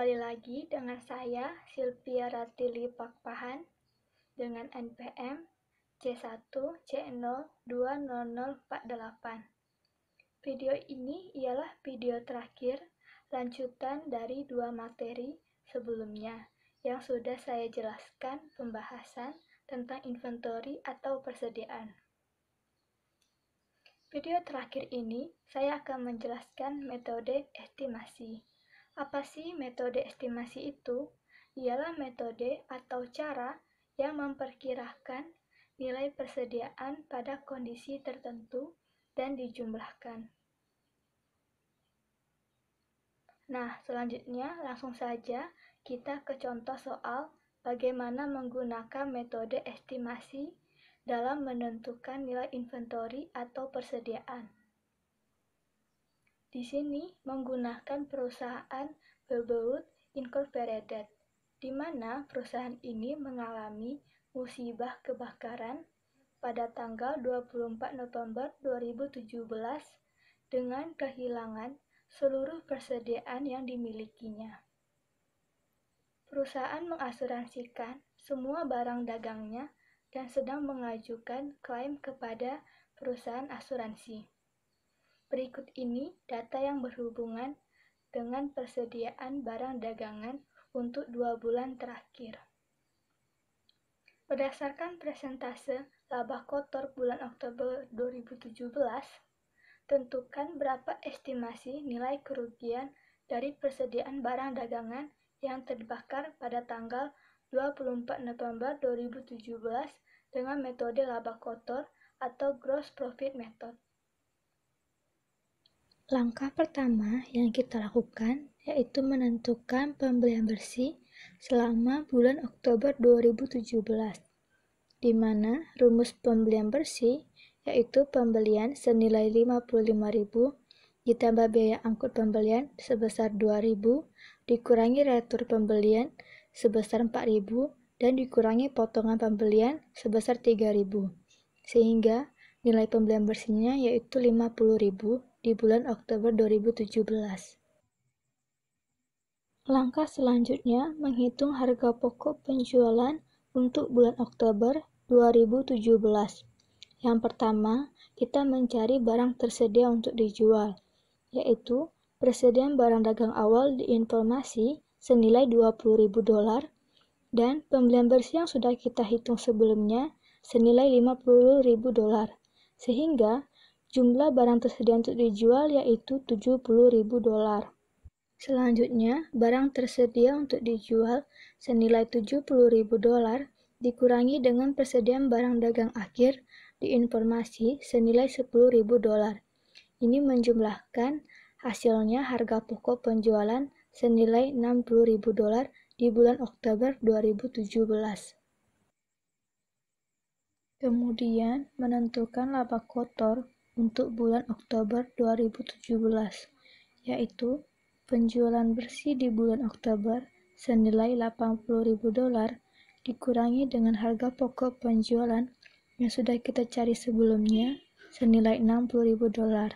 Kembali lagi dengan saya, Silvia Ratili Pakpahan, dengan NPM c 1 c 20048. Video ini ialah video terakhir lanjutan dari dua materi sebelumnya yang sudah saya jelaskan pembahasan tentang inventory atau persediaan. Video terakhir ini, saya akan menjelaskan metode estimasi. Apa sih metode estimasi itu? Ialah metode atau cara yang memperkirakan nilai persediaan pada kondisi tertentu dan dijumlahkan. Nah, selanjutnya langsung saja kita ke contoh soal bagaimana menggunakan metode estimasi dalam menentukan nilai inventori atau persediaan. Di sini menggunakan perusahaan berbaut Incorporated, di mana perusahaan ini mengalami musibah kebakaran pada tanggal 24 November 2017 dengan kehilangan seluruh persediaan yang dimilikinya. Perusahaan mengasuransikan semua barang dagangnya dan sedang mengajukan klaim kepada perusahaan asuransi. Berikut ini data yang berhubungan dengan persediaan barang dagangan untuk dua bulan terakhir. Berdasarkan presentase laba kotor bulan Oktober 2017, tentukan berapa estimasi nilai kerugian dari persediaan barang dagangan yang terbakar pada tanggal 24 November 2017 dengan metode laba kotor atau gross profit method. Langkah pertama yang kita lakukan yaitu menentukan pembelian bersih selama bulan Oktober 2017, di mana rumus pembelian bersih yaitu pembelian senilai 55.000 ditambah biaya angkut pembelian sebesar 2.000 dikurangi retur pembelian sebesar 4.000 dan dikurangi potongan pembelian sebesar 3.000 sehingga nilai pembelian bersihnya yaitu 50.000 di bulan Oktober 2017. Langkah selanjutnya menghitung harga pokok penjualan untuk bulan Oktober 2017. Yang pertama, kita mencari barang tersedia untuk dijual, yaitu persediaan barang dagang awal di informasi senilai 20.000 dolar dan pembelian bersih yang sudah kita hitung sebelumnya senilai 50.000 dolar. Sehingga Jumlah barang tersedia untuk dijual yaitu 70.000 dolar. Selanjutnya, barang tersedia untuk dijual senilai 70.000 dolar dikurangi dengan persediaan barang dagang akhir di informasi senilai 10.000 dolar. Ini menjumlahkan hasilnya harga pokok penjualan senilai 60.000 dolar di bulan Oktober 2017. Kemudian menentukan laba kotor untuk bulan Oktober 2017, yaitu penjualan bersih di bulan Oktober senilai 80.000 dolar dikurangi dengan harga pokok penjualan yang sudah kita cari sebelumnya senilai 60.000 dolar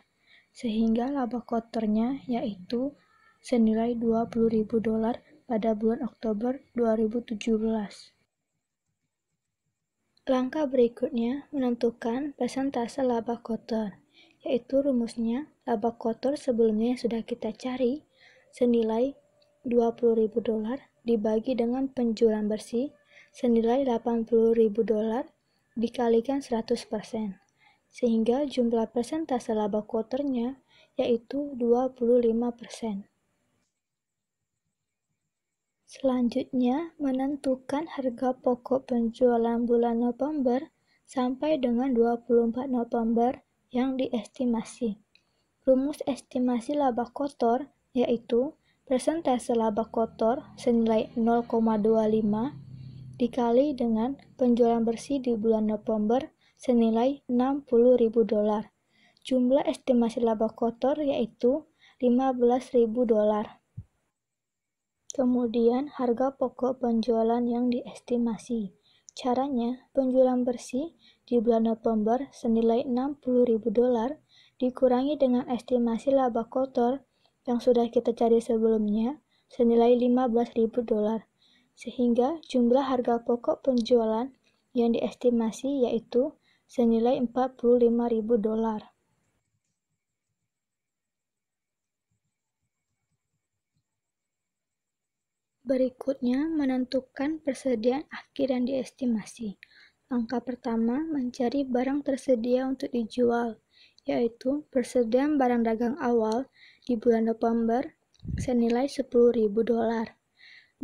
sehingga laba kotornya yaitu senilai 20.000 dolar pada bulan Oktober 2017. Langkah berikutnya menentukan persentase laba kotor, yaitu rumusnya laba kotor sebelumnya yang sudah kita cari senilai 20.000 dolar dibagi dengan penjualan bersih senilai 80.000 dolar dikalikan 100%, sehingga jumlah persentase laba kotornya yaitu 25%. Selanjutnya, menentukan harga pokok penjualan bulan November sampai dengan 24 November yang diestimasi. Rumus estimasi laba kotor yaitu persentase laba kotor senilai 0,25 dikali dengan penjualan bersih di bulan November senilai 60.000 dolar. Jumlah estimasi laba kotor yaitu 15.000 dolar. Kemudian harga pokok penjualan yang diestimasi. Caranya, penjualan bersih di bulan November senilai 60.000 dolar dikurangi dengan estimasi laba kotor yang sudah kita cari sebelumnya senilai 15.000 dolar. Sehingga jumlah harga pokok penjualan yang diestimasi yaitu senilai 45.000 dolar. Berikutnya, menentukan persediaan akhir yang diestimasi. Langkah pertama, mencari barang tersedia untuk dijual, yaitu persediaan barang dagang awal di bulan November senilai 10.000 dolar.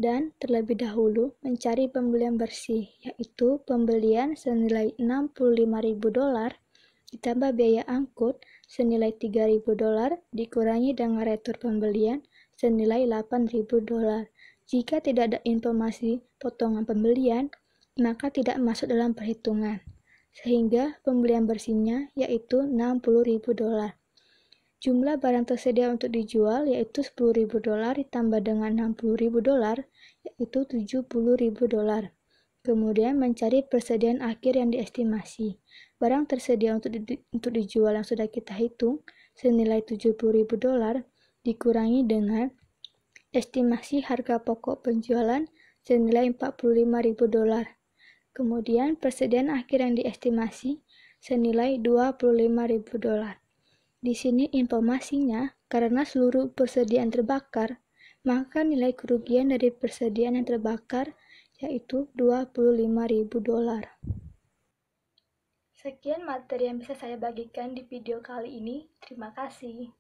Dan terlebih dahulu mencari pembelian bersih, yaitu pembelian senilai 65.000 dolar ditambah biaya angkut senilai 3.000 dolar dikurangi dengan retur pembelian senilai 8.000 dolar jika tidak ada informasi potongan pembelian, maka tidak masuk dalam perhitungan. Sehingga pembelian bersihnya yaitu 60.000 dolar. Jumlah barang tersedia untuk dijual yaitu 10.000 dolar ditambah dengan 60.000 dolar yaitu 70.000 dolar. Kemudian mencari persediaan akhir yang diestimasi. Barang tersedia untuk, di, untuk dijual yang sudah kita hitung senilai 70.000 dolar dikurangi dengan Estimasi harga pokok penjualan senilai 45.000 dolar. Kemudian persediaan akhir yang diestimasi senilai 25.000 dolar. Di sini informasinya karena seluruh persediaan terbakar, maka nilai kerugian dari persediaan yang terbakar yaitu 25.000 dolar. Sekian materi yang bisa saya bagikan di video kali ini. Terima kasih.